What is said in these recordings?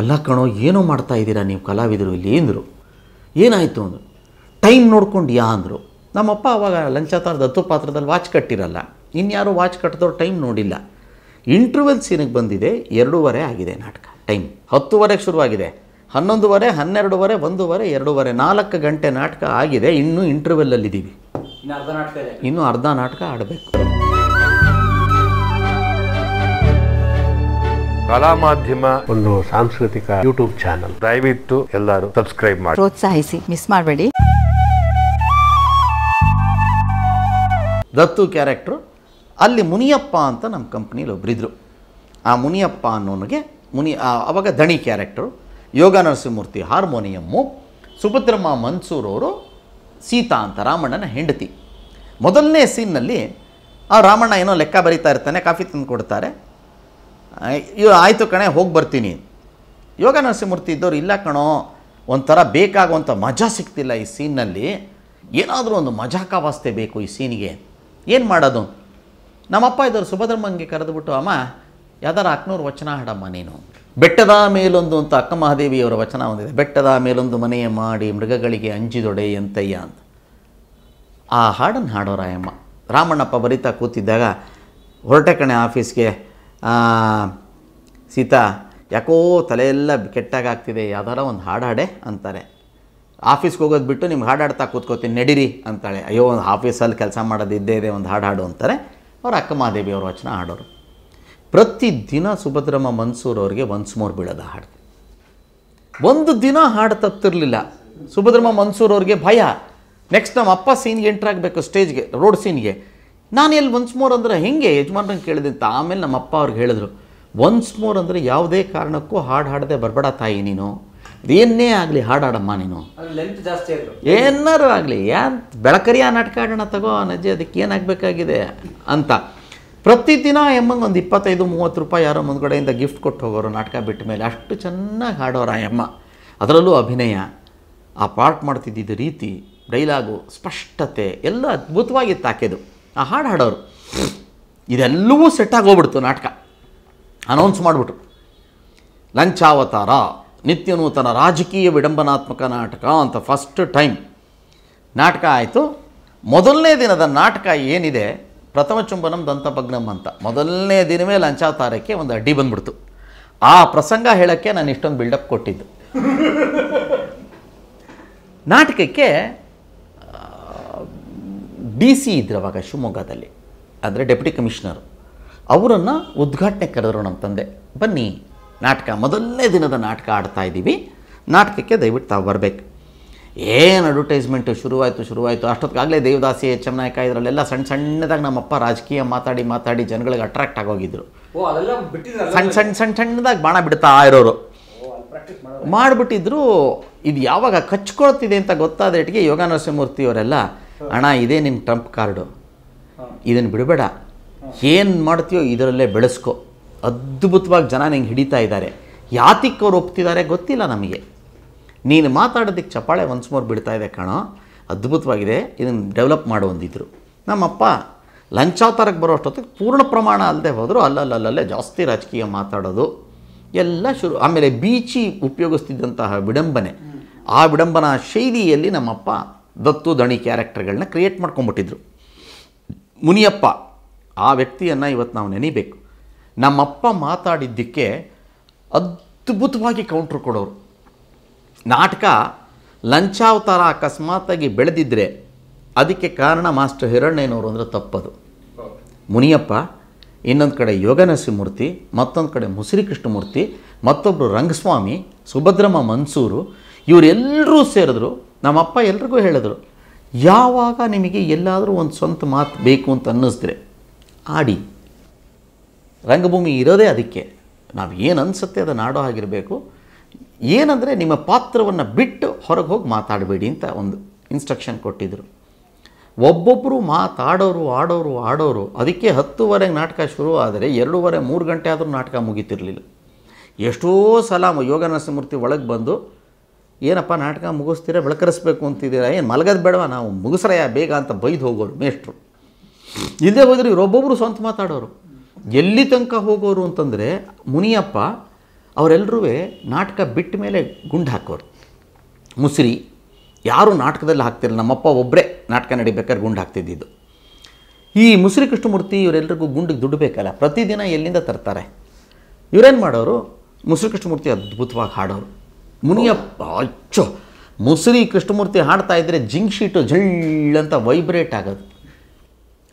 ಅಲ್ಲ ಕಣೋ ಏನೋ ಮಾಡ್ತಾ ಇದ್ದೀರಾ ನೀವು ಕಲಾವಿದರು ಇಲ್ಲಿ ಅಂದರು ಏನಾಯಿತು ಅಂದರು ಟೈಮ್ ನೋಡ್ಕೊಂಡು ಯಾ ಅಂದರು ನಮ್ಮಪ್ಪ ಅವಾಗ ತಾರ ದತ್ತು ಪಾತ್ರದಲ್ಲಿ ವಾಚ್ ಕಟ್ಟಿರಲ್ಲ ಇನ್ಯಾರು ವಾಚ್ ಕಟ್ಟಿದವ್ರು ಟೈಮ್ ನೋಡಿಲ್ಲ ಇಂಟರ್ವೆಲ್ ಸೀನಿಗೆ ಬಂದಿದೆ ಎರಡೂವರೆ ಆಗಿದೆ ನಾಟಕ ಟೈಮ್ ಹತ್ತುವರೆಗೆ ಶುರುವಾಗಿದೆ ಹನ್ನೊಂದುವರೆ ಹನ್ನೆರಡುವರೆ ಒಂದೂವರೆ ಎರಡೂವರೆ ನಾಲ್ಕು ಗಂಟೆ ನಾಟಕ ಆಗಿದೆ ಇನ್ನೂ ಇಂಟರ್ವೆಲ್ಲಲ್ಲಿದ್ದೀವಿ ಇನ್ನು ಅರ್ಧ ನಾಟಕ ಆಡಬೇಕು ಕಲಾ ಮಾಧ್ಯಮ ಒಂದು ಸಾಂಸ್ಕೃತಿಕ ಯೂಟ್ಯೂಬ್ ಚಾನಲ್ ದಯವಿಟ್ಟು ಎಲ್ಲರೂ ಸಬ್ಸ್ಕ್ರೈಬ್ ಮಾಡಿ ಪ್ರೋತ್ಸಾಹಿಸಿ ಮಿಸ್ ಮಾಡಬೇಡಿ ದತ್ತು ಕ್ಯಾರೆಕ್ಟ್ರು ಅಲ್ಲಿ ಮುನಿಯಪ್ಪ ಅಂತ ನಮ್ಮ ಕಂಪ್ನಿಲಿ ಒಬ್ಬರಿದ್ರು ಆ ಮುನಿಯಪ್ಪ ಅನ್ನೋನಿಗೆ ಮುನಿ ಅವಾಗ ದಣಿ ಕ್ಯಾರೆಕ್ಟರು ಯೋಗ ನರಸಿಂಹಮೂರ್ತಿ ಹಾರ್ಮೋನಿಯಮ್ಮು ಸುಭದ್ರಮ್ಮ ಮನ್ಸೂರ್ ಅವರು ಸೀತಾ ಅಂತ ರಾಮಣ್ಣನ ಹೆಂಡತಿ ಮೊದಲನೇ ಸೀನ್ನಲ್ಲಿ ಆ ರಾಮಣ್ಣ ಏನೋ ಲೆಕ್ಕ ಬರೀತಾ ಇರ್ತಾನೆ ಕಾಫಿ ತಂದು ಕೊಡ್ತಾರೆ ಇವ್ ಆಯಿತು ಕಣೆ ಹೋಗಿ ಬರ್ತೀನಿ ಯೋಗ ನರಸಿಂಹಮೂರ್ತಿ ಇದ್ದವ್ರು ಇಲ್ಲ ಕಣೋ ಒಂಥರ ಬೇಕಾಗುವಂಥ ಮಜಾ ಸಿಗ್ತಿಲ್ಲ ಈ ಸೀನ್ನಲ್ಲಿ ಏನಾದರೂ ಒಂದು ಮಜಾಕಾವಸ್ಥೆ ಬೇಕು ಈ ಸೀನಿಗೆ ಏನು ಮಾಡೋದು ನಮ್ಮಪ್ಪ ಇದ್ದವ್ರು ಸುಭದ್ರಮ್ಮಂಗೆ ಕರೆದುಬಿಟ್ಟು ಅಮ್ಮ ಯಾವ್ದಾರು ಅಕ್ನೂರು ವಚನ ಹಾಡಮ್ಮ ನೀನು ಬೆಟ್ಟದ ಮೇಲೊಂದು ಅಂತ ಅಕ್ಕ ಮಹಾದೇವಿಯವರ ವಚನ ಹೊಂದಿದೆ ಬೆಟ್ಟದ ಮೇಲೊಂದು ಮನೆಯ ಮಾಡಿ ಮೃಗಗಳಿಗೆ ಅಂಜಿದೊಡೆ ಎಂತಯ್ಯ ಅಂತ ಆ ಹಾಡನ್ನು ಹಾಡೋರಾಯಮ್ಮ ರಾಮಣ್ಣಪ್ಪ ಬರಿತಾ ಕೂತಿದ್ದಾಗ ಹೊರಟೆ ಕಣೆ ಆಫೀಸ್ಗೆ ಸೀತಾ ಯಾಕೋ ತಲೆಯೆಲ್ಲ ಕೆಟ್ಟಾಗ್ತಿದೆ ಯಾವ್ದಾರ ಒಂದು ಹಾಡಾಡೆ ಅಂತಾರೆ ಆಫೀಸ್ಗೆ ಹೋಗೋದು ಬಿಟ್ಟು ನಿಮ್ಗೆ ಹಾಡಾಡ್ತಾ ಕೂತ್ಕೋತೀನಿ ನಡೀರಿ ಅಂತಾಳೆ ಅಯ್ಯೋ ಒಂದು ಆಫೀಸಲ್ಲಿ ಕೆಲಸ ಮಾಡೋದು ಇದ್ದೇ ಇದೆ ಒಂದು ಹಾಡು ಹಾಡು ಅಂತಾರೆ ಅವ್ರ ಅಕ್ಕ ಮಹಾದೇವಿ ಅವ್ರ ವಚನ ಹಾಡೋರು ಪ್ರತಿದಿನ ಸುಭದ್ರಮ್ಮ ಮನ್ಸೂರ್ ಅವ್ರಿಗೆ ಒನ್ಸ್ ಮೋರ್ ಬೀಳೋದು ಹಾಡು ಒಂದು ದಿನ ಹಾಡು ತಪ್ತಿರ್ಲಿಲ್ಲ ಸುಭದ್ರಮ್ಮ ಮನ್ಸೂರ್ ಅವ್ರಿಗೆ ಭಯ ನೆಕ್ಸ್ಟ್ ನಮ್ಮ ಅಪ್ಪ ಸೀನ್ಗೆ ಎಂಟ್ರಾಗಬೇಕು ಸ್ಟೇಜ್ಗೆ ರೋಡ್ ಸೀನ್ಗೆ ನಾನು ಎಲ್ಲಿ ಒನ್ಸ್ ಮೋರ್ ಅಂದರೆ ಹೆಂಗೆ ಯಜಮಾನ್ರಂಗೆ ಕೇಳಿದೆ ಅಂತ ಆಮೇಲೆ ನಮ್ಮ ಅಪ್ಪ ಅವ್ರಿಗೆ ಹೇಳಿದ್ರು ಒನ್ಸ್ ಮೋರ್ ಅಂದರೆ ಯಾವುದೇ ಕಾರಣಕ್ಕೂ ಹಾಡು ಹಾಡದೆ ಬರಬೇಡ ತಾಯಿ ನೀನು ಏನೇ ಆಗಲಿ ಹಾಡಾಡಮ್ಮ ನೀನು ಏನಾರು ಆಗಲಿ ಯಾ ಬೆಳಕರಿಯ ನಾಟಕ ಹಾಡೋಣ ತಗೋ ನಜ್ಜೆ ಅದಕ್ಕೆ ಏನಾಗಬೇಕಾಗಿದೆ ಅಂತ ಪ್ರತಿದಿನ ಎಮ್ಮಂಗೆ ಒಂದು ಇಪ್ಪತ್ತೈದು ಮೂವತ್ತು ರೂಪಾಯಿ ಯಾರೋ ಮುಂದ್ಗಡೆಯಿಂದ ಗಿಫ್ಟ್ ಕೊಟ್ಟು ಹೋಗೋರು ನಾಟಕ ಬಿಟ್ಟ ಮೇಲೆ ಅಷ್ಟು ಚೆನ್ನಾಗಿ ಹಾಡೋರು ಆ ಎಮ್ಮ ಅದರಲ್ಲೂ ಅಭಿನಯ ಆ ಪಾಠ ಮಾಡ್ತಿದ್ದಿದ್ದ ರೀತಿ ಡೈಲಾಗು ಸ್ಪಷ್ಟತೆ ಎಲ್ಲ ಅದ್ಭುತವಾಗಿ ತಾಕೆದು ಆ ಹಾಡು ಹಾಡೋರು ಇದೆಲ್ಲವೂ ಸೆಟ್ಟಾಗಿ ಹೋಗ್ಬಿಡ್ತು ನಾಟಕ ಅನೌನ್ಸ್ ಮಾಡಿಬಿಟ್ರು ಲಂಚಾವತಾರ ನಿತ್ಯ ನೂತನ ರಾಜಕೀಯ ವಿಡಂಬನಾತ್ಮಕ ನಾಟಕ ಅಂತ ಫಸ್ಟ್ ಟೈಮ್ ನಾಟಕ ಆಯಿತು ಮೊದಲನೇ ದಿನದ ನಾಟಕ ಏನಿದೆ ಪ್ರಥಮ ಚುಂಬನಂ ದಂತಪಗ್ನಂ ಅಂತ ಮೊದಲನೇ ದಿನವೇ ಲಂಚಾವತಾರಕ್ಕೆ ಒಂದು ಅಡ್ಡಿ ಬಂದ್ಬಿಡ್ತು ಆ ಪ್ರಸಂಗ ಹೇಳೋಕ್ಕೆ ನಾನು ಇಷ್ಟೊಂದು ಬಿಲ್ಡಪ್ ಕೊಟ್ಟಿದ್ದು ನಾಟಕಕ್ಕೆ ಡಿ ಸಿ ಆವಾಗ ಶಿವಮೊಗ್ಗದಲ್ಲಿ ಅಂದರೆ ಡೆಪ್ಯೂಟಿ ಕಮಿಷನರು ಅವರನ್ನು ಉದ್ಘಾಟನೆ ಕರೆದರು ನಮ್ಮ ತಂದೆ ಬನ್ನಿ ನಾಟಕ ಮೊದಲನೇ ದಿನದ ನಾಟಕ ಆಡ್ತಾ ಇದ್ದೀವಿ ನಾಟಕಕ್ಕೆ ದಯವಿಟ್ಟು ತಾವು ಬರಬೇಕು ಏನು ಅಡ್ವರ್ಟೈಸ್ಮೆಂಟು ಶುರುವಾಯಿತು ಶುರುವಾಯಿತು ಅಷ್ಟೊತ್ತಾಗಲೇ ದೇವದಾಸಿ ಎಚ್ ಎಂ ನಾಯಕ ಇದರಲ್ಲೆಲ್ಲ ಸಣ್ಣ ಸಣ್ಣದಾಗ ನಮ್ಮಪ್ಪ ರಾಜಕೀಯ ಮಾತಾಡಿ ಮಾತಾಡಿ ಜನಗಳಿಗೆ ಅಟ್ರಾಕ್ಟ್ ಆಗೋಗಿದ್ರು ಸಣ್ಣ ಸಣ್ಣ ಸಣ್ಣ ಸಣ್ಣದಾಗ ಬಾಣ ಬಿಡ್ತಾ ಇರೋರು ಮಾಡಿಬಿಟ್ಟಿದ್ರು ಇದು ಯಾವಾಗ ಕಚ್ಕೊಳ್ತಿದೆ ಅಂತ ಗೊತ್ತಾದ ಇಟ್ಟಿಗೆ ಯೋಗ ನರಸಿಂಹಮೂರ್ತಿಯವರೆಲ್ಲ ಅಣ್ಣ ಇದೇ ನಿನ್ನ ಟ್ರಂಪ್ ಕಾರ್ಡು ಇದನ್ನು ಬಿಡಬೇಡ ಏನು ಮಾಡ್ತೀಯೋ ಇದರಲ್ಲೇ ಬೆಳೆಸ್ಕೊ ಅದ್ಭುತವಾಗಿ ಜನ ನಿಂಗೆ ಹಿಡಿತಾ ಇದ್ದಾರೆ ಯಾತಿಕ್ಕೆ ಅವ್ರು ಒಪ್ತಿದ್ದಾರೆ ಗೊತ್ತಿಲ್ಲ ನಮಗೆ ನೀನು ಮಾತಾಡೋದಕ್ಕೆ ಚಪಾಳೆ ಒನ್ಸ್ ಮೋರ್ ಬಿಡ್ತಾ ಇದೆ ಕಣೋ ಅದ್ಭುತವಾಗಿದೆ ಇದನ್ನು ಡೆವಲಪ್ ಮಾಡು ಒಂದಿದ್ರು ನಮ್ಮಪ್ಪ ಲಂಚಾವತಾರಕ್ಕೆ ಬರೋ ಅಷ್ಟೊತ್ತಿಗೆ ಪೂರ್ಣ ಪ್ರಮಾಣ ಅಲ್ಲದೆ ಹೋದರೂ ಅಲ್ಲಲ್ಲಲ್ಲೇ ಜಾಸ್ತಿ ರಾಜಕೀಯ ಮಾತಾಡೋದು ಎಲ್ಲ ಶುರು ಆಮೇಲೆ ಬೀಚಿ ಉಪಯೋಗಿಸ್ತಿದ್ದಂತಹ ವಿಡಂಬನೆ ಆ ವಿಡಂಬನಾ ಶೈಲಿಯಲ್ಲಿ ನಮ್ಮಪ್ಪ ದತ್ತು ದಣಿ ಕ್ಯಾರೆಕ್ಟರ್ಗಳನ್ನ ಕ್ರಿಯೇಟ್ ಮಾಡ್ಕೊಂಬಿಟ್ಟಿದ್ರು ಮುನಿಯಪ್ಪ ಆ ವ್ಯಕ್ತಿಯನ್ನು ಇವತ್ತು ನಾವು ನೆನೀಬೇಕು ನಮ್ಮಪ್ಪ ಮಾತಾಡಿದ್ದಕ್ಕೆ ಅದ್ಭುತವಾಗಿ ಕೌಂಟ್ರ್ ಕೊಡೋರು ನಾಟಕ ಲಂಚಾವತಾರ ಅಕಸ್ಮಾತಾಗಿ ಬೆಳೆದಿದ್ದರೆ ಅದಕ್ಕೆ ಕಾರಣ ಮಾಸ್ಟರ್ ಹಿರಣ್ಣಯ್ಯನವರು ಅಂದರೆ ತಪ್ಪದು ಮುನಿಯಪ್ಪ ಇನ್ನೊಂದು ಕಡೆ ಮೂರ್ತಿ ಮತ್ತೊಂದು ಕಡೆ ಮುಸಿರಿ ಕೃಷ್ಣಮೂರ್ತಿ ಮತ್ತೊಬ್ಬರು ರಂಗಸ್ವಾಮಿ ಸುಭದ್ರಮ್ಮ ಮನ್ಸೂರು ಇವರೆಲ್ಲರೂ ಸೇರಿದ್ರು ನಮ್ಮಪ್ಪ ಎಲ್ರಿಗೂ ಹೇಳಿದರು ಯಾವಾಗ ನಿಮಗೆ ಎಲ್ಲಾದರೂ ಒಂದು ಸ್ವಂತ ಮಾತು ಬೇಕು ಅಂತ ಅನ್ನಿಸಿದ್ರೆ ಆಡಿ ರಂಗಭೂಮಿ ಇರೋದೇ ಅದಕ್ಕೆ ನಾವು ಏನು ಅನಿಸುತ್ತೆ ಅದನ್ನು ಆಡೋ ಆಗಿರಬೇಕು ಏನಂದರೆ ನಿಮ್ಮ ಪಾತ್ರವನ್ನು ಬಿಟ್ಟು ಹೊರಗೆ ಹೋಗಿ ಮಾತಾಡಬೇಡಿ ಅಂತ ಒಂದು ಇನ್ಸ್ಟ್ರಕ್ಷನ್ ಕೊಟ್ಟಿದ್ದರು ಒಬ್ಬೊಬ್ಬರು ಮಾತಾಡೋರು ಆಡೋರು ಆಡೋರು ಅದಕ್ಕೆ ಹತ್ತುವರೆಗೆ ನಾಟಕ ಶುರು ಆದರೆ ಎರಡೂವರೆ ಮೂರು ಗಂಟೆ ಆದರೂ ನಾಟಕ ಮುಗಿತಿರಲಿಲ್ಲ ಎಷ್ಟೋ ಸಲ ಯೋಗ ನರಸಿಂಹಮೂರ್ತಿ ಒಳಗೆ ಬಂದು ಏನಪ್ಪ ನಾಟಕ ಮುಗಿಸ್ತೀರಾ ಬೆಳಕರಿಸ್ಬೇಕು ಅಂತಿದ್ದೀರಾ ಏನು ಮಲಗೋದು ಬೇಡವಾ ನಾವು ಮುಗಿಸ್ರಯ ಬೇಗ ಅಂತ ಬೈದು ಹೋಗೋರು ಮೇಷ್ಟ್ರು ಇಲ್ಲದೆ ಹೋದರೆ ಇವರೊಬ್ಬೊಬ್ಬರು ಸ್ವಂತ ಮಾತಾಡೋರು ಎಲ್ಲಿ ತನಕ ಹೋಗೋರು ಅಂತಂದರೆ ಮುನಿಯಪ್ಪ ಅವರೆಲ್ಲರೂ ನಾಟಕ ಬಿಟ್ಟ ಮೇಲೆ ಗುಂಡು ಹಾಕೋರು ಮುಸ್ರಿ ಯಾರೂ ನಾಟಕದಲ್ಲಿ ಹಾಕ್ತಿರಲಿಲ್ಲ ನಮ್ಮಪ್ಪ ಒಬ್ಬರೇ ನಾಟಕ ನಡಿಬೇಕಾದ್ರೆ ಗುಂಡು ಹಾಕ್ತಿದ್ದಿದ್ದು ಈ ಮುಸ್ರಿ ಕೃಷ್ಣಮೂರ್ತಿ ಇವರೆಲ್ಲರಿಗೂ ಗುಂಡಿಗೆ ದುಡ್ಡು ಬೇಕಲ್ಲ ಪ್ರತಿದಿನ ಎಲ್ಲಿಂದ ತರ್ತಾರೆ ಇವರೇನು ಮಾಡೋರು ಮುಸ್ರಿ ಕೃಷ್ಣಮೂರ್ತಿ ಅದ್ಭುತವಾಗಿ ಹಾಡೋರು ಮುನಿಯಪ್ಪ ಅಚ್ಚೋ ಮುಸುರಿ ಕೃಷ್ಣಮೂರ್ತಿ ಹಾಡ್ತಾ ಇದ್ದರೆ ಜಿಂಕ್ ಶೀಟು ಅಂತ ವೈಬ್ರೇಟ್ ಆಗೋದು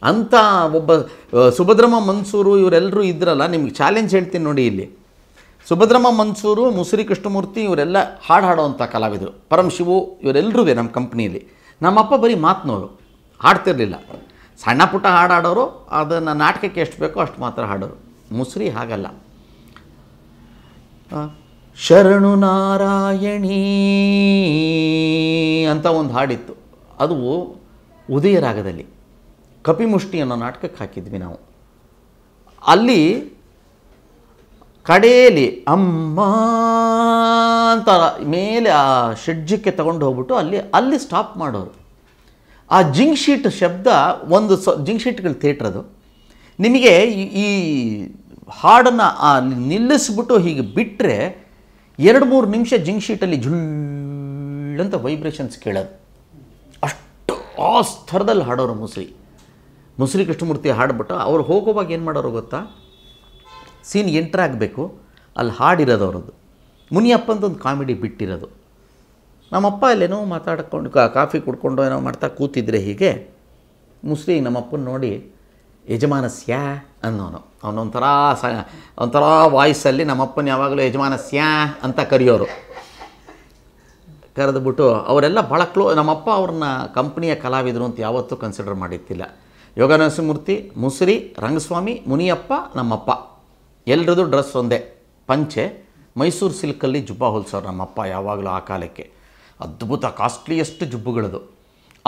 ಅಂಥ ಒಬ್ಬ ಸುಭದ್ರಮ್ಮ ಮನ್ಸೂರು ಇವರೆಲ್ಲರೂ ಇದ್ರಲ್ಲ ನಿಮಗೆ ಚಾಲೆಂಜ್ ಹೇಳ್ತೀನಿ ನೋಡಿ ಇಲ್ಲಿ ಸುಭದ್ರಮ್ಮ ಮನ್ಸೂರು ಮುಸುರಿ ಕೃಷ್ಣಮೂರ್ತಿ ಇವರೆಲ್ಲ ಹಾಡು ಹಾಡೋವಂಥ ಕಲಾವಿದರು ಪರಮ್ ಶಿವು ಇವರೆಲ್ಲರೂ ನಮ್ಮ ಕಂಪ್ನಿಯಲ್ಲಿ ನಮ್ಮಪ್ಪ ಬರೀ ಮಾತನೋರು ಹಾಡ್ತಿರಲಿಲ್ಲ ಸಣ್ಣ ಪುಟ್ಟ ಹಾಡು ಅದನ್ನು ನಾಟಕಕ್ಕೆ ಎಷ್ಟು ಬೇಕೋ ಅಷ್ಟು ಮಾತ್ರ ಹಾಡೋರು ಮುಸುರಿ ಹಾಗಲ್ಲ ಶರಣು ನಾರಾಯಣೀ ಅಂತ ಒಂದು ಹಾಡಿತ್ತು ಅದು ಉದಯ ರಾಗದಲ್ಲಿ ಕಪಿಮುಷ್ಟಿ ಅನ್ನೋ ನಾಟಕಕ್ಕೆ ಹಾಕಿದ್ವಿ ನಾವು ಅಲ್ಲಿ ಕಡೆಯಲ್ಲಿ ಅಮ್ಮ ಅಂತ ಮೇಲೆ ಆ ಷಡ್ಜಕ್ಕೆ ತಗೊಂಡು ಹೋಗ್ಬಿಟ್ಟು ಅಲ್ಲಿ ಅಲ್ಲಿ ಸ್ಟಾಪ್ ಮಾಡೋರು ಆ ಜಿಂಕ್ ಶೀಟ್ ಶಬ್ದ ಒಂದು ಸ ಜಿಂಕ್ ಶೀಟ್ಗಳು ಥಿಯೇಟ್ರ್ ಅದು ನಿಮಗೆ ಈ ಹಾಡನ್ನು ನಿಲ್ಲಿಸ್ಬಿಟ್ಟು ಹೀಗೆ ಬಿಟ್ಟರೆ ಎರಡು ಮೂರು ನಿಮಿಷ ಜಿಂಕ್ ಶೀಟಲ್ಲಿ ಝುಳ್ಳಂತ ವೈಬ್ರೇಷನ್ಸ್ ಕೇಳೋದು ಅಷ್ಟು ಆ ಸ್ಥರದಲ್ಲಿ ಹಾಡೋರು ಮುಸ್ರಿ ಮುಸ್ರಿ ಕೃಷ್ಣಮೂರ್ತಿ ಹಾಡ್ಬಿಟ್ಟು ಅವ್ರು ಹೋಗೋವಾಗ ಏನು ಮಾಡೋರು ಗೊತ್ತಾ ಸೀನ್ ಎಂಟ್ರ್ ಆಗಬೇಕು ಅಲ್ಲಿ ಹಾಡಿರೋದು ಅವ್ರದ್ದು ಮುನಿಯಪ್ಪ ಅಂತ ಒಂದು ಕಾಮಿಡಿ ಬಿಟ್ಟಿರೋದು ನಮ್ಮಪ್ಪ ಅಲ್ಲೇನೋ ಮಾತಾಡ್ಕೊಂಡು ಕಾಫಿ ಕುಡ್ಕೊಂಡು ಏನೋ ಮಾಡ್ತಾ ಕೂತಿದ್ರೆ ಹೀಗೆ ಮುಸ್ರಿ ನಮ್ಮಪ್ಪನ ನೋಡಿ ಯಜಮಾನಸ್ಯ ಅನ್ನೋನು ಅವನೊಂಥರ ಸ ಒಂಥರ ವಾಯ್ಸಲ್ಲಿ ನಮ್ಮಪ್ಪನ ಯಾವಾಗಲೂ ಯಜಮಾನಸ್ಯ ಅಂತ ಕರೆಯೋರು ಕರೆದುಬಿಟ್ಟು ಅವರೆಲ್ಲ ಭಾಳ ಕ್ಲೋ ನಮ್ಮಪ್ಪ ಅವ್ರನ್ನ ಕಂಪ್ನಿಯ ಕಲಾವಿದರು ಅಂತ ಯಾವತ್ತೂ ಕನ್ಸಿಡರ್ ಮಾಡಿದ್ದಿಲ್ಲ ಮೂರ್ತಿ ಮುಸುರಿ ರಂಗಸ್ವಾಮಿ ಮುನಿಯಪ್ಪ ನಮ್ಮಪ್ಪ ಎಲ್ರದ್ದು ಡ್ರೆಸ್ ಒಂದೇ ಪಂಚೆ ಮೈಸೂರು ಸಿಲ್ಕಲ್ಲಿ ಜುಬ್ಬ ಹೋಲಿಸೋರು ನಮ್ಮಪ್ಪ ಯಾವಾಗಲೂ ಆ ಕಾಲಕ್ಕೆ ಅದ್ಭುತ ಕಾಸ್ಟ್ಲಿಯೆಸ್ಟ್ ಜುಬ್ಬುಗಳದು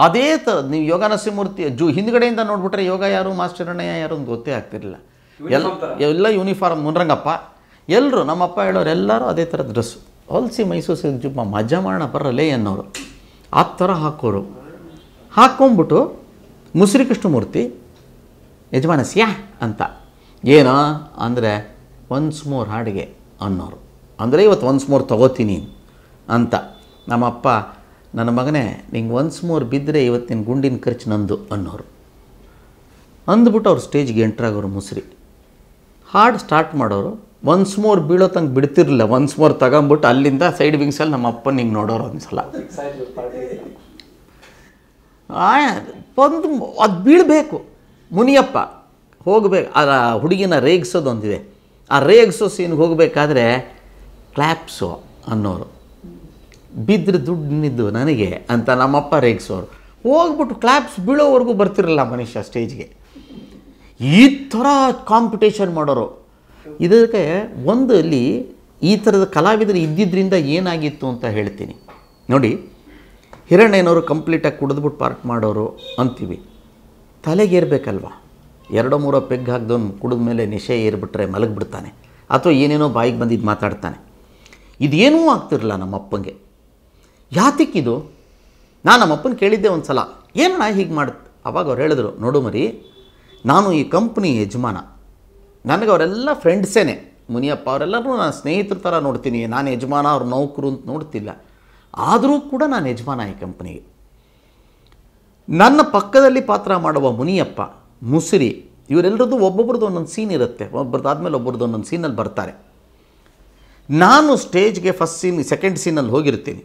ಅದೇ ತ ನೀವು ಯೋಗ ನರಸಿಂಹಮೂರ್ತಿ ಜು ಹಿಂದ್ಗಡೆಯಿಂದ ನೋಡ್ಬಿಟ್ರೆ ಯೋಗ ಯಾರು ಮಾಸ್ಟರ್ಣಯ್ಯ ಯಾರು ಅಂತ ಗೊತ್ತೇ ಆಗ್ತಿರಲಿಲ್ಲ ಎಲ್ಲ ಎಲ್ಲ ಯೂನಿಫಾರ್ಮ್ ಮುನ್ರಂಗಪ್ಪ ಎಲ್ಲರೂ ನಮ್ಮಪ್ಪ ಹೇಳೋರು ಎಲ್ಲರೂ ಅದೇ ಥರ ಡ್ರೆಸ್ಸು ಹೊಲಿಸಿ ಮೈಸೂರು ಸಿಲ್ಕ್ ಜುಮ್ಮ ಮಜಾ ಮಾಡೋಣ ಬರಲೇ ಅನ್ನೋರು ಆ ಥರ ಹಾಕೋರು ಹಾಕ್ಕೊಂಬಿಟ್ಟು ಮುಸ್ರಿ ಕೃಷ್ಣಮೂರ್ತಿ ಯಜಮಾನಸ್ಯಾ ಅಂತ ಏನೋ ಅಂದರೆ ಒನ್ಸ್ ಮೋರ್ ಹಾಡಿಗೆ ಅನ್ನೋರು ಅಂದರೆ ಇವತ್ತು ಒನ್ಸ್ ಮೋರ್ ತಗೋತೀನಿ ಅಂತ ನಮ್ಮಪ್ಪ ನನ್ನ ಮಗನೇ ನಿಂಗೆ ಒನ್ಸ್ ಮೋರ್ ಬಿದ್ದರೆ ಇವತ್ತಿನ ಗುಂಡಿನ ಖರ್ಚು ನಂದು ಅನ್ನೋರು ಅಂದ್ಬಿಟ್ಟು ಅವ್ರು ಸ್ಟೇಜ್ಗೆ ಎಂಟ್ರಾಗೋರು ಮುಸ್ರಿ ಹಾಡು ಸ್ಟಾರ್ಟ್ ಮಾಡೋರು ಒನ್ಸ್ ಮೋರ್ ಬೀಳೋ ತಂಗೆ ಬಿಡ್ತಿರಲಿಲ್ಲ ಒನ್ಸ್ ಮೋರ್ ತಗೊಂಬಿಟ್ಟು ಅಲ್ಲಿಂದ ಸೈಡ್ ವಿಂಗ್ಸಲ್ಲಿ ನಮ್ಮ ಅಪ್ಪ ನಿಂಗೆ ನೋಡೋರು ಒಂದ್ಸಲ ಸಲ ಒಂದು ಅದು ಬೀಳಬೇಕು ಮುನಿಯಪ್ಪ ಹೋಗಬೇಕು ಆ ಹುಡುಗಿನ ರೇಗಿಸೋದೊಂದಿದೆ ಆ ರೇಗಿಸೋ ಸೀನ್ಗೆ ಹೋಗಬೇಕಾದ್ರೆ ಕ್ಲ್ಯಾಪ್ಸು ಅನ್ನೋರು ಬಿದ್ದರೆ ದುಡ್ಡು ನನಗೆ ಅಂತ ನಮ್ಮಪ್ಪ ರೇಗಿಸೋರು ಹೋಗ್ಬಿಟ್ಟು ಕ್ಲಾಪ್ಸ್ ಬೀಳೋವರೆಗೂ ಬರ್ತಿರಲ್ಲ ಮನುಷ್ಯ ಸ್ಟೇಜ್ಗೆ ಈ ಥರ ಕಾಂಪಿಟೇಷನ್ ಮಾಡೋರು ಇದಕ್ಕೆ ಒಂದು ಅಲ್ಲಿ ಈ ಥರದ ಕಲಾವಿದರು ಇದ್ದಿದ್ದರಿಂದ ಏನಾಗಿತ್ತು ಅಂತ ಹೇಳ್ತೀನಿ ನೋಡಿ ಹಿರಣ್ಣಯ್ಯನವರು ಕಂಪ್ಲೀಟಾಗಿ ಕುಡಿದ್ಬಿಟ್ಟು ಪಾರ್ಕ್ ಮಾಡೋರು ಅಂತೀವಿ ತಲೆಗೇರ್ಬೇಕಲ್ವ ಎರಡೋ ಮೂರೋ ಪೆಗ್ ಹಾಕ್ದವನು ಕುಡಿದ ಮೇಲೆ ನಿಶೆ ಏರ್ಬಿಟ್ರೆ ಮಲಗಿಬಿಡ್ತಾನೆ ಅಥವಾ ಏನೇನೋ ಬಾಯಿಗೆ ಬಂದಿದ್ದು ಮಾತಾಡ್ತಾನೆ ಇದೇನೂ ಆಗ್ತಿರಲ್ಲ ನಮ್ಮ ಅಪ್ಪಂಗೆ ಯಾತಿಕ್ಕಿದು ನಾನು ನಮ್ಮಪ್ಪನ ಕೇಳಿದ್ದೆ ಒಂದು ಸಲ ಏನಣ್ಣ ಹೀಗೆ ಮಾಡುತ್ತೆ ಅವಾಗ ಅವ್ರು ಹೇಳಿದ್ರು ನೋಡು ಮರಿ ನಾನು ಈ ಕಂಪ್ನಿ ಯಜಮಾನ ನನಗೆ ಅವರೆಲ್ಲ ಫ್ರೆಂಡ್ಸೇನೆ ಮುನಿಯಪ್ಪ ಅವರೆಲ್ಲರೂ ನಾನು ಸ್ನೇಹಿತರ ಥರ ನೋಡ್ತೀನಿ ನಾನು ಯಜಮಾನ ಅವ್ರ ನೌಕರು ಅಂತ ನೋಡ್ತಿಲ್ಲ ಆದರೂ ಕೂಡ ನಾನು ಯಜಮಾನ ಈ ಕಂಪ್ನಿಗೆ ನನ್ನ ಪಕ್ಕದಲ್ಲಿ ಪಾತ್ರ ಮಾಡುವ ಮುನಿಯಪ್ಪ ಮುಸುರಿ ಇವರೆಲ್ಲರದ್ದು ಒಬ್ಬೊಬ್ರದ್ದು ಒಂದೊಂದು ಸೀನ್ ಇರುತ್ತೆ ಒಬ್ಬರದ್ದು ಆದಮೇಲೆ ಒಬ್ಬರದ್ದು ಒಂದೊಂದು ಸೀನಲ್ಲಿ ಬರ್ತಾರೆ ನಾನು ಸ್ಟೇಜ್ಗೆ ಫಸ್ಟ್ ಸೀನ್ ಸೆಕೆಂಡ್ ಸೀನಲ್ಲಿ ಹೋಗಿರ್ತೀನಿ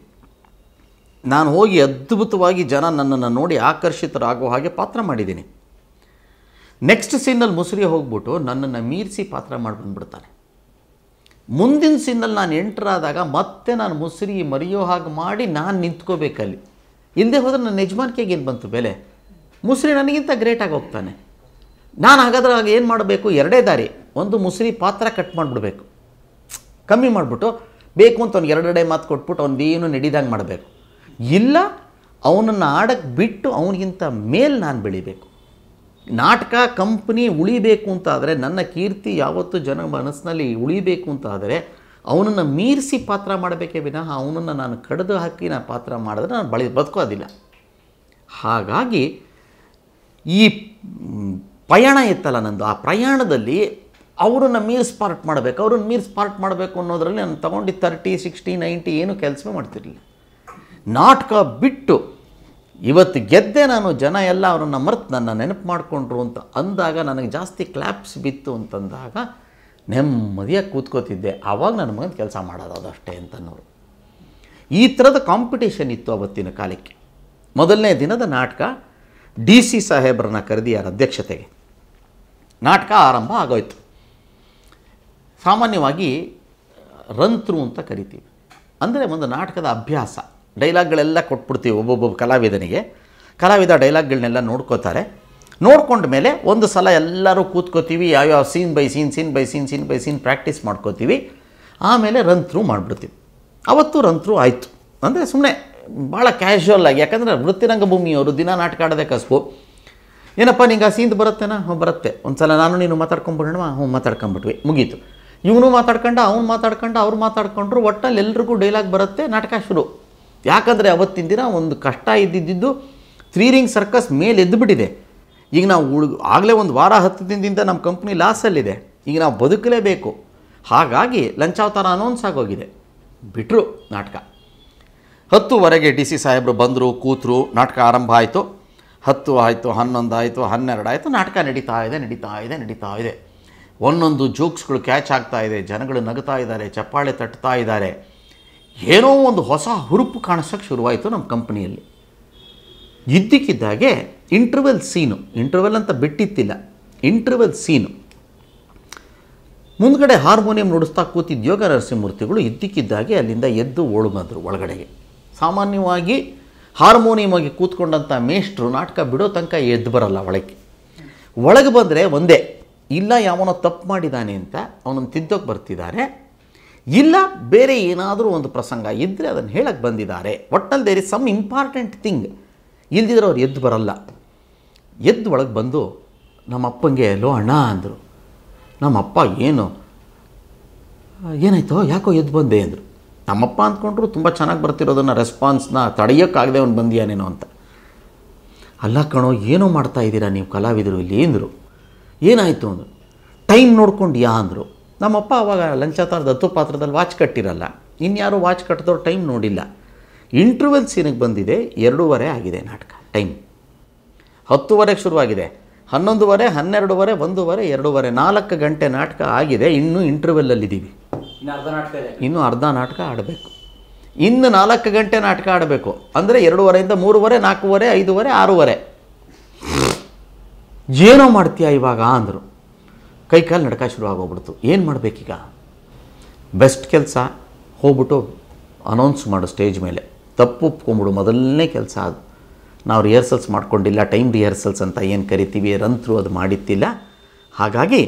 ನಾನು ಹೋಗಿ ಅದ್ಭುತವಾಗಿ ಜನ ನನ್ನನ್ನು ನೋಡಿ ಆಕರ್ಷಿತರಾಗುವ ಹಾಗೆ ಪಾತ್ರ ಮಾಡಿದ್ದೀನಿ ನೆಕ್ಸ್ಟ್ ಸೀನಲ್ಲಿ ಮುಸುರಿ ಹೋಗ್ಬಿಟ್ಟು ನನ್ನನ್ನು ಮೀರಿಸಿ ಪಾತ್ರ ಮಾಡಿ ಬಂದುಬಿಡ್ತಾನೆ ಮುಂದಿನ ಸೀನಲ್ಲಿ ನಾನು ಎಂಟ್ರಾದಾಗ ಮತ್ತೆ ನಾನು ಮುಸುರಿ ಮರೆಯೋ ಹಾಗೆ ಮಾಡಿ ನಾನು ನಿಂತ್ಕೋಬೇಕಲ್ಲಿ ಇಲ್ಲದೆ ಹೋದರೆ ನನ್ನ ಯಜಮಾನಿಕೆಗೆ ಏನು ಬಂತು ಬೆಲೆ ಮುಸುರಿ ನನಗಿಂತ ಗ್ರೇಟಾಗಿ ಹೋಗ್ತಾನೆ ನಾನು ಹಾಗಾದ್ರೆ ಆಗ ಏನು ಮಾಡಬೇಕು ಎರಡೇ ದಾರಿ ಒಂದು ಮುಸುರಿ ಪಾತ್ರ ಕಟ್ ಮಾಡಿಬಿಡ್ಬೇಕು ಕಮ್ಮಿ ಮಾಡಿಬಿಟ್ಟು ಬೇಕು ಅಂತ ಅವ್ನಿಗೆ ಎರಡೆಡೆ ಮಾತು ಕೊಟ್ಬಿಟ್ಟು ಅವ್ನು ಏನು ನಡೀದಂಗೆ ಮಾಡಬೇಕು ಇಲ್ಲ ಅವನನ್ನು ಆಡಕ್ಕೆ ಬಿಟ್ಟು ಅವನಿಗಿಂತ ಮೇಲೆ ನಾನು ಬೆಳಿಬೇಕು ನಾಟಕ ಕಂಪ್ನಿ ಉಳಿಬೇಕು ಅಂತಾದರೆ ನನ್ನ ಕೀರ್ತಿ ಯಾವತ್ತೂ ಜನ ಮನಸ್ಸಿನಲ್ಲಿ ಉಳಿಬೇಕು ಅಂತಾದರೆ ಅವನನ್ನು ಮೀರಿಸಿ ಪಾತ್ರ ಮಾಡಬೇಕೇ ವಿನಃ ಅವನನ್ನು ನಾನು ಕಡಿದು ಹಾಕಿ ನಾನು ಪಾತ್ರ ಮಾಡಿದ್ರೆ ನಾನು ಬಳಿ ಬದುಕೋದಿಲ್ಲ ಹಾಗಾಗಿ ಈ ಪ್ರಯಾಣ ಇತ್ತಲ್ಲ ನಂದು ಆ ಪ್ರಯಾಣದಲ್ಲಿ ಅವರನ್ನು ಮೀರ್ಸ್ ಪಾರ್ಟ್ ಮಾಡಬೇಕು ಅವ್ರನ್ನ ಮೀರ್ಸ್ ಪಾರ್ಟ್ ಮಾಡಬೇಕು ಅನ್ನೋದರಲ್ಲಿ ನಾನು ತೊಗೊಂಡು ತರ್ಟಿ ಸಿಕ್ಸ್ಟಿ ನೈಂಟಿ ಏನು ಕೆಲಸವೇ ಮಾಡ್ತಿರಲಿಲ್ಲ ನಾಟಕ ಬಿಟ್ಟು ಇವತ್ತು ಗೆದ್ದೆ ನಾನು ಜನ ಎಲ್ಲ ಅವರನ್ನು ಮರೆತು ನನ್ನ ನೆನಪು ಮಾಡಿಕೊಂಡ್ರು ಅಂತ ಅಂದಾಗ ನನಗೆ ಜಾಸ್ತಿ ಕ್ಲ್ಯಾಪ್ಸ್ ಬಿತ್ತು ಅಂತಂದಾಗ ನೆಮ್ಮದಿಯಾಗಿ ಕೂತ್ಕೋತಿದ್ದೆ ಆವಾಗ ನನ್ನ ಮಗನ ಕೆಲಸ ಮಾಡೋದು ಅಂತ ಈ ಥರದ ಕಾಂಪಿಟೇಷನ್ ಇತ್ತು ಅವತ್ತಿನ ಕಾಲಕ್ಕೆ ಮೊದಲನೇ ದಿನದ ನಾಟಕ ಡಿ ಸಿ ಸಾಹೇಬ್ರನ್ನ ಕರೆದಿ ಅಧ್ಯಕ್ಷತೆಗೆ ನಾಟಕ ಆರಂಭ ಆಗೋಯ್ತು ಸಾಮಾನ್ಯವಾಗಿ ರಂತ್ರು ಅಂತ ಕರಿತೀವಿ ಅಂದರೆ ಒಂದು ನಾಟಕದ ಅಭ್ಯಾಸ ಡೈಲಾಗ್ಗಳೆಲ್ಲ ಕೊಟ್ಬಿಡ್ತೀವಿ ಒಬ್ಬೊಬ್ಬ ಕಲಾವಿದನಿಗೆ ಕಲಾವಿದ ಡೈಲಾಗ್ಗಳನ್ನೆಲ್ಲ ನೋಡ್ಕೋತಾರೆ ನೋಡ್ಕೊಂಡ ಮೇಲೆ ಒಂದು ಸಲ ಎಲ್ಲರೂ ಕೂತ್ಕೋತೀವಿ ಯಾವ್ಯಾವ scene by scene scene by scene scene by scene practice ಮಾಡ್ಕೋತೀವಿ ಆಮೇಲೆ ರನ್ ಥ್ರೂ ಮಾಡಿಬಿಡ್ತೀವಿ ಅವತ್ತು ರನ್ ಥ್ರೂ ಆಯಿತು ಅಂದರೆ ಸುಮ್ಮನೆ ಭಾಳ ಕ್ಯಾಶುವಲ್ ಆಗಿ ಯಾಕಂದರೆ ವೃತ್ತಿರಂಗಭೂಮಿಯವರು ದಿನ ನಾಟಕ ಆಡೋದೇ ಕಸಬು ಏನಪ್ಪ ನಿಂಗೆ ಆ ಸೀನ್ ಬರುತ್ತೇನಾ ಹ್ಞೂ ಬರುತ್ತೆ ಒಂದು ಸಲ ನಾನು ನೀನು ಮಾತಾಡ್ಕೊಂಬಿಡೋಣ ಹ್ಞೂ ಮಾತಾಡ್ಕೊಂಬಿಟ್ವಿ ಮುಗೀತು ಇವನು ಮಾತಾಡ್ಕೊಂಡು ಅವ್ನು ಮಾತಾಡ್ಕೊಂಡು ಅವ್ರು ಮಾತಾಡ್ಕೊಂಡ್ರು ಒಟ್ಟಲ್ಲಿ ಎಲ್ರಿಗೂ ಡೈಲಾಗ್ ಬರುತ್ತೆ ನಾಟಕ ಶುರು ಯಾಕಂದರೆ ಅವತ್ತಿನ ದಿನ ಒಂದು ಕಷ್ಟ ಇದ್ದಿದ್ದು ರಿಂಗ್ ಸರ್ಕಸ್ ಮೇಲೆ ಎದ್ದುಬಿಟ್ಟಿದೆ ಈಗ ನಾವು ಉಳ್ ಆಗಲೇ ಒಂದು ವಾರ ಹತ್ತು ದಿನದಿಂದ ನಮ್ಮ ಕಂಪ್ನಿ ಲಾಸಲ್ಲಿದೆ ಈಗ ನಾವು ಬದುಕಲೇಬೇಕು ಹಾಗಾಗಿ ಲಂಚಾವತಾರ ಅನೌನ್ಸ್ ಆಗೋಗಿದೆ ಬಿಟ್ಟರು ನಾಟಕ ಹತ್ತುವರೆಗೆ ಡಿ ಸಿ ಸಾಹೇಬರು ಬಂದರು ಕೂತರು ನಾಟಕ ಆರಂಭ ಆಯಿತು ಹತ್ತು ಆಯಿತು ಹನ್ನೊಂದು ಆಯಿತು ಹನ್ನೆರಡು ಆಯಿತು ನಾಟಕ ನಡೀತಾ ಇದೆ ನಡೀತಾ ಇದೆ ನಡೀತಾ ಇದೆ ಒಂದೊಂದು ಜೋಕ್ಸ್ಗಳು ಕ್ಯಾಚ್ ಆಗ್ತಾ ಇದೆ ಜನಗಳು ನಗುತ್ತಾ ಇದ್ದಾರೆ ಚಪ್ಪಾಳೆ ತಟ್ತಾ ಇದ್ದಾರೆ ಏನೋ ಒಂದು ಹೊಸ ಹುರುಪು ಕಾಣಿಸೋಕ್ಕೆ ಶುರುವಾಯಿತು ನಮ್ಮ ಕಂಪ್ನಿಯಲ್ಲಿ ಇದ್ದಕ್ಕಿದ್ದಾಗೆ ಇಂಟರ್ವೆಲ್ ಸೀನು ಇಂಟರ್ವೆಲ್ ಅಂತ ಬಿಟ್ಟಿತ್ತಿಲ್ಲ ಇಂಟರ್ವೆಲ್ ಸೀನು ಮುಂದ್ಗಡೆ ಹಾರ್ಮೋನಿಯಂ ನುಡಿಸ್ತಾ ಕೂತಿದ್ದ ಯೋಗ ನರಸಿಂಹಮೂರ್ತಿಗಳು ಇದ್ದಕ್ಕಿದ್ದಾಗೆ ಅಲ್ಲಿಂದ ಎದ್ದು ಓಡು ಬಂದರು ಒಳಗಡೆಗೆ ಸಾಮಾನ್ಯವಾಗಿ ಹಾರ್ಮೋನಿಯಮಾಗಿ ಕೂತ್ಕೊಂಡಂಥ ಮೇಷ್ಟ್ರು ನಾಟಕ ಬಿಡೋ ತನಕ ಎದ್ದು ಬರಲ್ಲ ಒಳಗೆ ಒಳಗೆ ಬಂದರೆ ಒಂದೇ ಇಲ್ಲ ಯಾವನೋ ತಪ್ಪು ಮಾಡಿದ್ದಾನೆ ಅಂತ ಅವನನ್ನು ತಿದ್ದೋಕೆ ಬರ್ತಿದ್ದಾರೆ ಇಲ್ಲ ಬೇರೆ ಏನಾದರೂ ಒಂದು ಪ್ರಸಂಗ ಇದ್ದರೆ ಅದನ್ನು ಹೇಳಕ್ಕೆ ಬಂದಿದ್ದಾರೆ ಒಟ್ಟಲ್ಲಿ there is some important thing ಇಲ್ದಿದ್ರೆ ಅವ್ರು ಎದ್ದು ಬರಲ್ಲ ಎದ್ದು ಒಳಗೆ ಬಂದು ನಮ್ಮ ಅಪ್ಪಂಗೆ ಲೋ ಅಣ್ಣ ಅಂದರು ನಮ್ಮಪ್ಪ ಏನು ಏನಾಯ್ತೋ ಯಾಕೋ ಎದ್ದು ಬಂದೆ ಅಂದರು ನಮ್ಮಪ್ಪ ಅಂದ್ಕೊಂಡ್ರು ತುಂಬ ಚೆನ್ನಾಗಿ ಬರ್ತಿರೋದನ್ನು ರೆಸ್ಪಾನ್ಸ್ನ ತಡೆಯೋಕ್ಕಾಗದೆ ಅವ್ನು ಬಂದಿಯಾನೇನೋ ಅಂತ ಅಲ್ಲ ಕಣೋ ಏನೋ ಮಾಡ್ತಾ ಇದ್ದೀರಾ ನೀವು ಕಲಾವಿದರು ಇಲ್ಲಿ ಅಂದರು ಏನಾಯಿತು ಅಂದರು ಟೈಮ್ ನೋಡ್ಕೊಂಡು ಯಾ ಅಂದರು ನಮ್ಮಪ್ಪ ಅವಾಗ ಲಂಚ ಲಂಚಾತಾರ ದತ್ತು ಪಾತ್ರದಲ್ಲಿ ವಾಚ್ ಕಟ್ಟಿರಲ್ಲ ಇನ್ಯಾರು ವಾಚ್ ಕಟ್ಟಿದ್ರು ಟೈಮ್ ನೋಡಿಲ್ಲ ಇಂಟ್ರವಲ್ ಸೀನಿಗೆ ಬಂದಿದೆ ಎರಡೂವರೆ ಆಗಿದೆ ನಾಟಕ ಟೈಮ್ ಹತ್ತುವರೆಗೆ ಶುರುವಾಗಿದೆ ಹನ್ನೊಂದುವರೆ ಹನ್ನೆರಡುವರೆ ಒಂದೂವರೆ ಎರಡೂವರೆ ನಾಲ್ಕು ಗಂಟೆ ನಾಟಕ ಆಗಿದೆ ಇನ್ನೂ ಇಂಟ್ರವೆಲ್ಲಲ್ಲಿದ್ದೀವಿ ಇನ್ನೂ ಅರ್ಧ ನಾಟಕ ಆಡಬೇಕು ಇನ್ನು ನಾಲ್ಕು ಗಂಟೆ ನಾಟಕ ಆಡಬೇಕು ಅಂದರೆ ಎರಡೂವರೆಯಿಂದ ಮೂರುವರೆ ನಾಲ್ಕೂವರೆ ಐದೂವರೆ ಆರೂವರೆ ಏನೋ ಮಾಡ್ತೀಯ ಇವಾಗ ಅಂದರು ಕೈಕಾಲು ನಡಕ ಶುರು ಆಗೋಗ್ಬಿಡ್ತು ಏನು ಮಾಡಬೇಕೀಗ ಬೆಸ್ಟ್ ಕೆಲಸ ಹೋಗ್ಬಿಟ್ಟು ಅನೌನ್ಸ್ ಮಾಡು ಸ್ಟೇಜ್ ಮೇಲೆ ತಪ್ಪು ಒಪ್ಕೊಂಬಿಡು ಮೊದಲನೇ ಕೆಲಸ ಅದು ನಾವು ರಿಹರ್ಸಲ್ಸ್ ಮಾಡ್ಕೊಂಡಿಲ್ಲ ಟೈಮ್ ರಿಹರ್ಸಲ್ಸ್ ಅಂತ ಏನು ಕರಿತೀವಿ ರನ್ ಥ್ರೂ ಅದು ಮಾಡಿತ್ತಿಲ್ಲ ಹಾಗಾಗಿ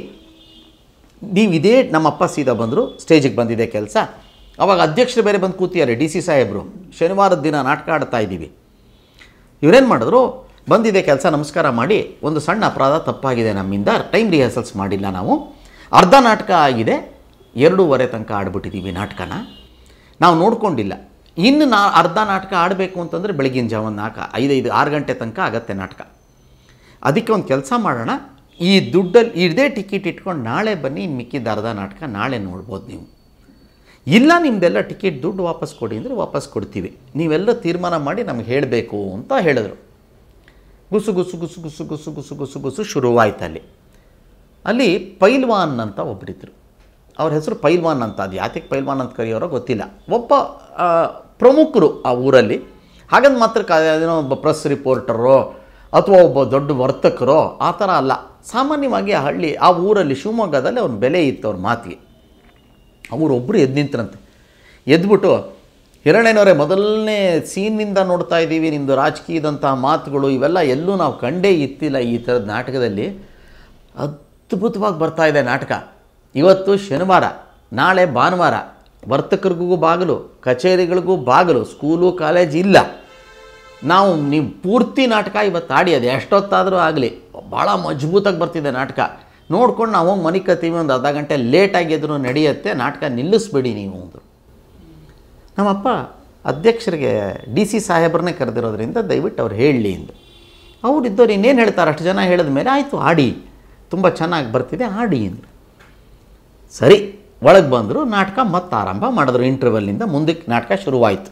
ನೀವು ಇದೇ ನಮ್ಮಪ್ಪ ಸೀದಾ ಬಂದರು ಸ್ಟೇಜಿಗೆ ಬಂದಿದೆ ಕೆಲಸ ಅವಾಗ ಅಧ್ಯಕ್ಷರು ಬೇರೆ ಬಂದು ಕೂತಿಯಾರೆ ಡಿ ಸಿ ಸಾಹೇಬರು ಶನಿವಾರದ ದಿನ ನಾಟಕ ಆಡ್ತಾ ಇದ್ದೀವಿ ಇವರೇನು ಮಾಡಿದ್ರು ಬಂದಿದೆ ಕೆಲಸ ನಮಸ್ಕಾರ ಮಾಡಿ ಒಂದು ಸಣ್ಣ ಅಪರಾಧ ತಪ್ಪಾಗಿದೆ ನಮ್ಮಿಂದ ಟೈಮ್ ರಿಹರ್ಸಲ್ಸ್ ಮಾಡಿಲ್ಲ ನಾವು ಅರ್ಧ ನಾಟಕ ಆಗಿದೆ ಎರಡೂವರೆ ತನಕ ಆಡ್ಬಿಟ್ಟಿದ್ದೀವಿ ನಾಟಕನ ನಾವು ನೋಡ್ಕೊಂಡಿಲ್ಲ ಇನ್ನು ನಾ ಅರ್ಧ ನಾಟಕ ಆಡಬೇಕು ಅಂತಂದರೆ ಬೆಳಗಿನ ಜಾವ ನಾಲ್ಕು ಐದೈದು ಆರು ಗಂಟೆ ತನಕ ಆಗತ್ತೆ ನಾಟಕ ಅದಕ್ಕೆ ಒಂದು ಕೆಲಸ ಮಾಡೋಣ ಈ ದುಡ್ಡಲ್ಲಿ ಇದೇ ಟಿಕೆಟ್ ಇಟ್ಕೊಂಡು ನಾಳೆ ಬನ್ನಿ ಇನ್ನು ಮಿಕ್ಕಿದ್ದ ಅರ್ಧ ನಾಟಕ ನಾಳೆ ನೋಡ್ಬೋದು ನೀವು ಇಲ್ಲ ನಿಮ್ಮದೆಲ್ಲ ಟಿಕೆಟ್ ದುಡ್ಡು ವಾಪಸ್ ಕೊಡಿ ಅಂದರೆ ವಾಪಸ್ ಕೊಡ್ತೀವಿ ನೀವೆಲ್ಲ ತೀರ್ಮಾನ ಮಾಡಿ ನಮ್ಗೆ ಹೇಳಬೇಕು ಅಂತ ಹೇಳಿದ್ರು ಗುಸು ಗುಸು ಗುಸು ಗುಸು ಗುಸು ಗುಸು ಗುಸು ಗುಸು ಶುರುವಾಯ್ತು ಅಲ್ಲಿ ಅಲ್ಲಿ ಪೈಲ್ವಾನ್ ಅಂತ ಒಬ್ಬರಿದ್ದರು ಅವ್ರ ಹೆಸರು ಪೈಲ್ವಾನ್ ಅಂತ ಅದು ಯಾತಕ್ಕೆ ಪೈಲ್ವಾನ್ ಅಂತ ಕರೆಯೋರೋ ಗೊತ್ತಿಲ್ಲ ಒಬ್ಬ ಪ್ರಮುಖರು ಆ ಊರಲ್ಲಿ ಹಾಗಂದು ಮಾತ್ರ ಏನೋ ಒಬ್ಬ ಪ್ರೆಸ್ ರಿಪೋರ್ಟರೋ ಅಥವಾ ಒಬ್ಬ ದೊಡ್ಡ ವರ್ತಕರೋ ಆ ಥರ ಅಲ್ಲ ಸಾಮಾನ್ಯವಾಗಿ ಆ ಹಳ್ಳಿ ಆ ಊರಲ್ಲಿ ಶಿವಮೊಗ್ಗದಲ್ಲಿ ಅವ್ರ ಬೆಲೆ ಇತ್ತು ಅವ್ರ ಮಾತಿಗೆ ಅವರೊಬ್ಬರು ಎದ್ದು ನಿಂತರಂತೆ ಎದ್ಬಿಟ್ಟು ಹಿರಣ್ಯನವರೇ ಮೊದಲನೇ ಸೀನ್ನಿಂದ ನೋಡ್ತಾ ಇದ್ದೀವಿ ನಿಮ್ಮದು ರಾಜಕೀಯದಂಥ ಮಾತುಗಳು ಇವೆಲ್ಲ ಎಲ್ಲೂ ನಾವು ಕಂಡೇ ಇತ್ತಿಲ್ಲ ಈ ಥರದ ನಾಟಕದಲ್ಲಿ ಅದ್ಭುತವಾಗಿ ಬರ್ತಾ ಇದೆ ನಾಟಕ ಇವತ್ತು ಶನಿವಾರ ನಾಳೆ ಭಾನುವಾರ ವರ್ತಕರಿಗೂ ಬಾಗಿಲು ಕಚೇರಿಗಳಿಗೂ ಬಾಗಿಲು ಸ್ಕೂಲು ಕಾಲೇಜ್ ಇಲ್ಲ ನಾವು ನೀವು ಪೂರ್ತಿ ನಾಟಕ ಇವತ್ತು ಆಡಿ ಅದು ಎಷ್ಟೊತ್ತಾದರೂ ಆಗಲಿ ಭಾಳ ಮಜಬೂತಾಗಿ ಬರ್ತಿದೆ ನಾಟಕ ನೋಡ್ಕೊಂಡು ನಾವು ಮನೆ ಕತ್ತೀವಿ ಒಂದು ಅರ್ಧ ಗಂಟೆ ಲೇಟಾಗಿ ನಡೆಯುತ್ತೆ ನಾಟಕ ನಿಲ್ಲಿಸ್ಬೇಡಿ ನೀವು ಅಂದರು ನಮ್ಮಪ್ಪ ಅಧ್ಯಕ್ಷರಿಗೆ ಡಿ ಸಿ ಸಾಹೇಬ್ರನ್ನೇ ಕರೆದಿರೋದ್ರಿಂದ ದಯವಿಟ್ಟು ಅವ್ರು ಹೇಳಲಿ ಎಂದು ಅವ್ರು ಇದ್ದವ್ರು ಇನ್ನೇನು ಹೇಳ್ತಾರೆ ಅಷ್ಟು ಜನ ಹೇಳಿದ ಮೇಲೆ ಆಯಿತು ಆಡಿ ತುಂಬ ಚೆನ್ನಾಗಿ ಬರ್ತಿದೆ ಆಡಿ ಎಂದು ಸರಿ ಒಳಗೆ ಬಂದರು ನಾಟಕ ಮತ್ತೆ ಆರಂಭ ಮಾಡಿದ್ರು ಇಂಟರ್ವೆಲ್ನಿಂದ ಮುಂದಕ್ಕೆ ನಾಟಕ ಶುರುವಾಯಿತು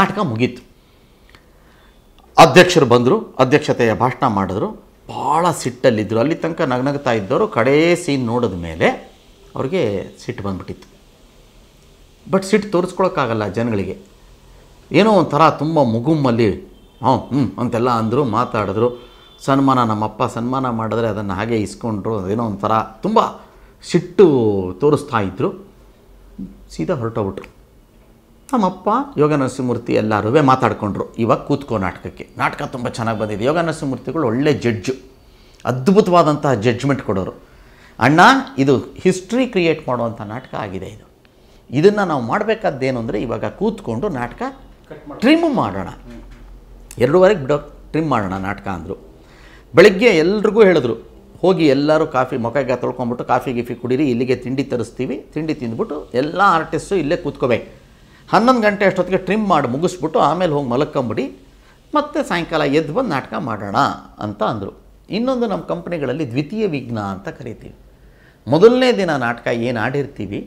ನಾಟಕ ಮುಗೀತು ಅಧ್ಯಕ್ಷರು ಬಂದರು ಅಧ್ಯಕ್ಷತೆಯ ಭಾಷಣ ಮಾಡಿದ್ರು ಭಾಳ ಸಿಟ್ಟಲ್ಲಿದ್ದರು ಅಲ್ಲಿ ತನಕ ನಗ್ನಗ್ತಾ ಇದ್ದವರು ಕಡೇ ಸೀನ್ ನೋಡಿದ ಮೇಲೆ ಅವ್ರಿಗೆ ಸಿಟ್ಟು ಬಂದ್ಬಿಟ್ಟಿತ್ತು ಬಟ್ ಸಿಟ್ಟು ತೋರಿಸ್ಕೊಳಕ್ಕಾಗಲ್ಲ ಜನಗಳಿಗೆ ಏನೋ ಒಂಥರ ತುಂಬ ಮುಗುಮ್ಮಲ್ಲಿ ಹ್ಞೂ ಹ್ಞೂ ಅಂತೆಲ್ಲ ಅಂದರು ಮಾತಾಡಿದ್ರು ಸನ್ಮಾನ ನಮ್ಮಪ್ಪ ಸನ್ಮಾನ ಮಾಡಿದ್ರೆ ಅದನ್ನು ಹಾಗೆ ಇಸ್ಕೊಂಡ್ರು ಏನೋ ಒಂಥರ ತುಂಬ ಸಿಟ್ಟು ತೋರಿಸ್ತಾ ಇದ್ದರು ಸೀದಾ ಹೊರಟೋಗ್ಬಿಟ್ರು ನಮ್ಮಪ್ಪ ಯೋಗ ನರಸಿಂಹಮೂರ್ತಿ ಎಲ್ಲರೂ ಮಾತಾಡ್ಕೊಂಡ್ರು ಇವಾಗ ಕೂತ್ಕೋ ನಾಟಕಕ್ಕೆ ನಾಟಕ ತುಂಬ ಚೆನ್ನಾಗಿ ಬಂದಿದೆ ಯೋಗ ನರಸಿಂಹಮೂರ್ತಿಗಳು ಒಳ್ಳೆ ಜಡ್ಜು ಅದ್ಭುತವಾದಂತಹ ಜಡ್ಜ್ಮೆಂಟ್ ಕೊಡೋರು ಅಣ್ಣ ಇದು ಹಿಸ್ಟ್ರಿ ಕ್ರಿಯೇಟ್ ಮಾಡುವಂಥ ನಾಟಕ ಆಗಿದೆ ಇದು ಇದನ್ನು ನಾವು ಮಾಡಬೇಕಾದ್ದೇನು ಅಂದರೆ ಇವಾಗ ಕೂತ್ಕೊಂಡು ನಾಟಕ ಟ್ರಿಮ್ ಮಾಡೋಣ ಎರಡೂವರೆಗೆ ಬಿಡೋ ಟ್ರಿಮ್ ಮಾಡೋಣ ನಾಟಕ ಅಂದರು ಬೆಳಗ್ಗೆ ಎಲ್ರಿಗೂ ಹೇಳಿದ್ರು ಹೋಗಿ ಎಲ್ಲರೂ ಕಾಫಿ ಮೊಕಗ ತೊಳ್ಕೊಂಬಿಟ್ಟು ಕಾಫಿ ಗಿಫಿ ಕುಡೀರಿ ಇಲ್ಲಿಗೆ ತಿಂಡಿ ತರಿಸ್ತೀವಿ ತಿಂಡಿ ತಿಂದ್ಬಿಟ್ಟು ಎಲ್ಲ ಆರ್ಟಿಸ್ಟು ಇಲ್ಲೇ ಕೂತ್ಕೋಬೇಕು ಹನ್ನೊಂದು ಗಂಟೆ ಅಷ್ಟೊತ್ತಿಗೆ ಟ್ರಿಮ್ ಮಾಡಿ ಮುಗಿಸ್ಬಿಟ್ಟು ಆಮೇಲೆ ಹೋಗಿ ಮಲಕ್ಕೊಂಬಿಡಿ ಮತ್ತೆ ಸಾಯಂಕಾಲ ಎದ್ದು ಬಂದು ನಾಟಕ ಮಾಡೋಣ ಅಂತ ಅಂದರು ಇನ್ನೊಂದು ನಮ್ಮ ಕಂಪ್ನಿಗಳಲ್ಲಿ ದ್ವಿತೀಯ ವಿಘ್ನ ಅಂತ ಕರಿತೀವಿ ಮೊದಲನೇ ದಿನ ನಾಟಕ ಏನು ಆಡಿರ್ತೀವಿ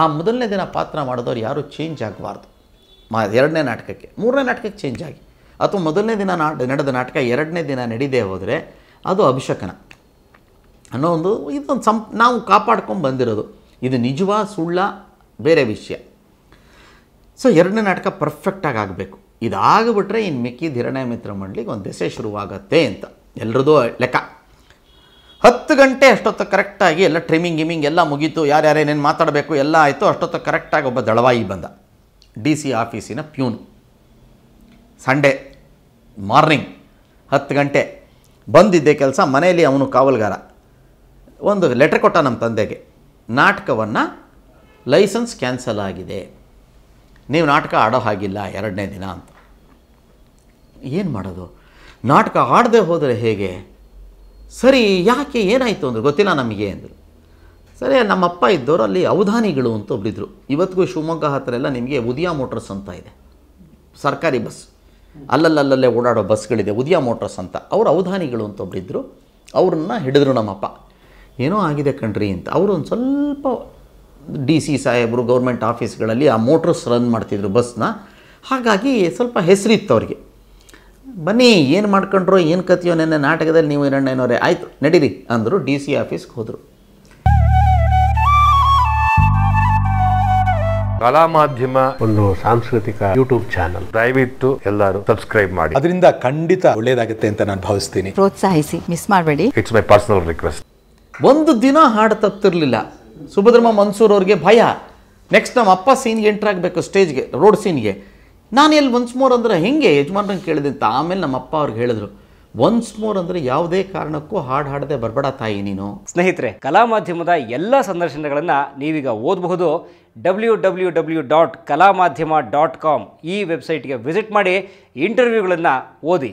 ಆ ಮೊದಲನೇ ದಿನ ಪಾತ್ರ ಮಾಡಿದವ್ರು ಯಾರೂ ಚೇಂಜ್ ಆಗಬಾರ್ದು ಮಾ ಎರಡನೇ ನಾಟಕಕ್ಕೆ ಮೂರನೇ ನಾಟಕಕ್ಕೆ ಚೇಂಜ್ ಆಗಿ ಅಥವಾ ಮೊದಲನೇ ದಿನ ನಾಟ ನಡೆದ ನಾಟಕ ಎರಡನೇ ದಿನ ನಡೀದೇ ಹೋದರೆ ಅದು ಅಭಿಷಕನ ಅನ್ನೋ ಒಂದು ಇದೊಂದು ಸಂ ನಾವು ಕಾಪಾಡ್ಕೊಂಡು ಬಂದಿರೋದು ಇದು ನಿಜವ ಸುಳ್ಳ ಬೇರೆ ವಿಷಯ ಸೊ ಎರಡನೇ ನಾಟಕ ಪರ್ಫೆಕ್ಟಾಗಿ ಆಗಬೇಕು ಇದಾಗ್ಬಿಟ್ರೆ ಇನ್ನು ಮಿಕ್ಕಿದ ಹಿರಣ್ಯ ಮಿತ್ರ ಮಂಡಳಿಗೆ ಒಂದು ದೆಸೆ ಶುರುವಾಗತ್ತೆ ಅಂತ ಎಲ್ಲರದೂ ಲೆಕ್ಕ ಹತ್ತು ಗಂಟೆ ಅಷ್ಟೊತ್ತು ಕರೆಕ್ಟಾಗಿ ಎಲ್ಲ ಟ್ರಿಮಿಂಗ್ ಗಿಮಿಂಗ್ ಎಲ್ಲ ಮುಗೀತು ಯಾರ್ಯಾರೇನೇನು ಮಾತಾಡಬೇಕು ಎಲ್ಲ ಆಯಿತು ಅಷ್ಟೊತ್ತು ಕರೆಕ್ಟಾಗಿ ಒಬ್ಬ ದಳವಾಯಿ ಬಂದ ಡಿ ಸಿ ಆಫೀಸಿನ ಪ್ಯೂನ್ ಸಂಡೇ ಮಾರ್ನಿಂಗ್ ಹತ್ತು ಗಂಟೆ ಬಂದಿದ್ದೆ ಕೆಲಸ ಮನೆಯಲ್ಲಿ ಅವನು ಕಾವಲ್ಗಾರ ಒಂದು ಲೆಟರ್ ಕೊಟ್ಟ ನಮ್ಮ ತಂದೆಗೆ ನಾಟಕವನ್ನು ಲೈಸೆನ್ಸ್ ಕ್ಯಾನ್ಸಲ್ ಆಗಿದೆ ನೀವು ನಾಟಕ ಆಡೋ ಹಾಗಿಲ್ಲ ಎರಡನೇ ದಿನ ಅಂತ ಏನು ಮಾಡೋದು ನಾಟಕ ಆಡದೆ ಹೋದರೆ ಹೇಗೆ ಸರಿ ಯಾಕೆ ಏನಾಯಿತು ಅಂದರು ಗೊತ್ತಿಲ್ಲ ನಮಗೆ ಅಂದರು ಸರಿ ನಮ್ಮಪ್ಪ ಇದ್ದವರು ಅಲ್ಲಿ ಅವಧಾನಿಗಳು ಅಂತ ಒಬ್ಬರಿದ್ದರು ಇವತ್ತಿಗೂ ಶಿವಮೊಗ್ಗ ಹತ್ರ ಎಲ್ಲ ನಿಮಗೆ ಉದಿಯಾ ಮೋಟರ್ಸ್ ಅಂತ ಇದೆ ಸರ್ಕಾರಿ ಬಸ್ ಅಲ್ಲಲ್ಲಲ್ಲಲ್ಲೇ ಓಡಾಡೋ ಬಸ್ಗಳಿದೆ ಉದಿಯಾ ಮೋಟರ್ಸ್ ಅಂತ ಅವರು ಅವಧಾನಿಗಳು ಅಂತ ಒಬ್ಬರಿದ್ದರು ಅವ್ರನ್ನ ಹಿಡಿದ್ರು ನಮ್ಮಪ್ಪ ಏನೋ ಆಗಿದೆ ಕಣ್ರಿ ಅಂತ ಅವರು ಒಂದು ಸ್ವಲ್ಪ ಡಿ ಸಿ ಸಾಹೇಬರು ಗೌರ್ಮೆಂಟ್ ಆಫೀಸ್ಗಳಲ್ಲಿ ಆ ಮೋಟ್ರಸ್ ರನ್ ಮಾಡ್ತಿದ್ರು ಬಸ್ನ ಹಾಗಾಗಿ ಸ್ವಲ್ಪ ಹೆಸರಿತ್ತು ಅವ್ರಿಗೆ ಬನ್ನಿ ಏನು ಮಾಡ್ಕೊಂಡ್ರು ಏನು ಕತಿಯೋ ನೆನ್ನೆ ನಾಟಕದಲ್ಲಿ ನೀವು ಎರಡನೇನೋರೇ ಆಯಿತು ನಡೀರಿ ಅಂದರು ಡಿ ಸಿ ಆಫೀಸ್ಗೆ ಹೋದರು ಕಲಾ ಮಾಧ್ಯಮ ಒಂದು ಸಾಂಸ್ಕೃತಿಕ ಯೂಟ್ಯೂಬ್ ಚಾನಲ್ ದಯವಿಟ್ಟು ಎಲ್ಲರೂ ಸಬ್ಸ್ಕ್ರೈಬ್ ಮಾಡಿ ಅದರಿಂದ ಖಂಡಿತ ಒಳ್ಳೇದಾಗುತ್ತೆ ಅಂತ ನಾನು ಭಾವಿಸ್ತೀನಿ ಪ್ರೋತ್ಸಾಹಿಸಿ ಮಿಸ್ ಮಾಡಬೇಡಿ ಇಟ್ಸ್ ಮೈ ಪರ್ಸನಲ್ ರಿಕ್ವೆಸ್ಟ್ ಒಂದು ದಿನ ಹಾಡು ತಪ್ತಿರ್ಲಿಲ್ಲ ಸುಭದ್ರಮ್ಮ ಮನ್ಸೂರ್ ಅವ್ರಿಗೆ ಭಯ ನೆಕ್ಸ್ಟ್ ನಮ್ಮ ಅಪ್ಪ ಸೀನ್ಗೆ ಎಂಟ್ರಾಗಬೇಕು ಸ್ಟೇಜ್ಗೆ ರೋಡ್ ಸೀನ್ಗೆ ನಾನು ಎಲ್ಲಿ ಒನ್ಸ್ ಮೋರ್ ಅಂದರೆ ಹೆಂಗೆ ಯಜಮಾನ್ರಂಗೆ ಕೇಳಿದೆ ಅಂತ ಆಮೇಲೆ ನಮ್ಮ ಅಪ್ಪ ಅವ್ರಿಗೆ ಹೇಳಿದ್ರು ಒನ್ಸ್ ಮೋರ್ ಅಂದರೆ ಯಾವುದೇ ಕಾರಣಕ್ಕೂ ಹಾಡು ಹಾಡದೆ ಬರಬೇಡ ತಾಯಿ ನೀನು ಸ್ನೇಹಿತರೆ ಕಲಾ ಮಾಧ್ಯಮದ ಎಲ್ಲ ಸಂದರ್ಶನಗಳನ್ನು ನೀವೀಗ ಓದಬಹುದು ಡಬ್ಲ್ಯೂ ಡಬ್ಲ್ಯೂ ಡಬ್ಲ್ಯೂ ಡಾಟ್ ಕಲಾ ಮಾಧ್ಯಮ ಡಾಟ್ ಕಾಮ್ ಈ ವೆಬ್ಸೈಟ್ಗೆ ವಿಸಿಟ್ ಮಾಡಿ ಇಂಟರ್ವ್ಯೂಗಳನ್ನು ಓದಿ